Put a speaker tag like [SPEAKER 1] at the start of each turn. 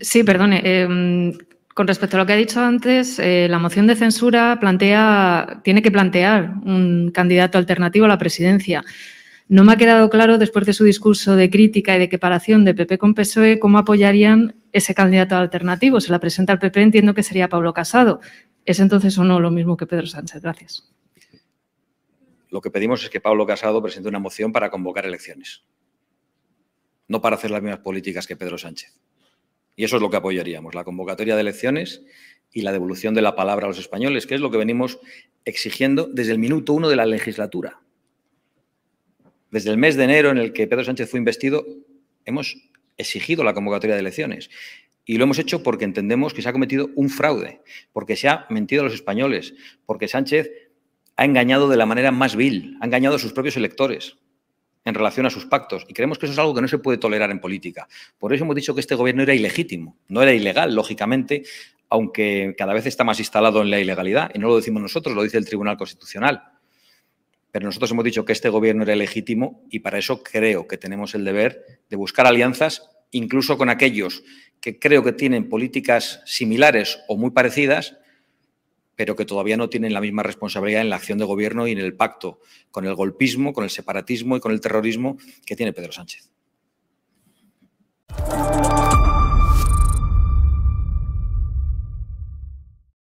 [SPEAKER 1] Sí, perdone. Em, con respecto a lo que ha dicho antes, eh, la moción de censura plantea, tiene que plantear un candidato alternativo a la presidencia. No me ha quedado claro, después de su discurso de crítica y de equiparación de PP con PSOE, cómo apoyarían ese candidato alternativo. Se la presenta el PP, entiendo que sería Pablo Casado. ¿Es entonces o no lo mismo que Pedro Sánchez? Gracias.
[SPEAKER 2] Lo que pedimos es que Pablo Casado presente una moción para convocar elecciones, no para hacer las mismas políticas que Pedro Sánchez. Y eso es lo que apoyaríamos, la convocatoria de elecciones y la devolución de la palabra a los españoles, que es lo que venimos exigiendo desde el minuto uno de la legislatura. Desde el mes de enero en el que Pedro Sánchez fue investido, hemos exigido la convocatoria de elecciones. Y lo hemos hecho porque entendemos que se ha cometido un fraude, porque se ha mentido a los españoles, porque Sánchez ha engañado de la manera más vil, ha engañado a sus propios electores en relación a sus pactos. Y creemos que eso es algo que no se puede tolerar en política. Por eso hemos dicho que este gobierno era ilegítimo, no era ilegal, lógicamente, aunque cada vez está más instalado en la ilegalidad. Y no lo decimos nosotros, lo dice el Tribunal Constitucional. Pero nosotros hemos dicho que este gobierno era legítimo y para eso creo que tenemos el deber de buscar alianzas, incluso con aquellos que creo que tienen políticas similares o muy parecidas, pero que todavía no tienen la misma responsabilidad en la acción de gobierno y en el pacto con el golpismo, con el separatismo y con el terrorismo que tiene Pedro Sánchez.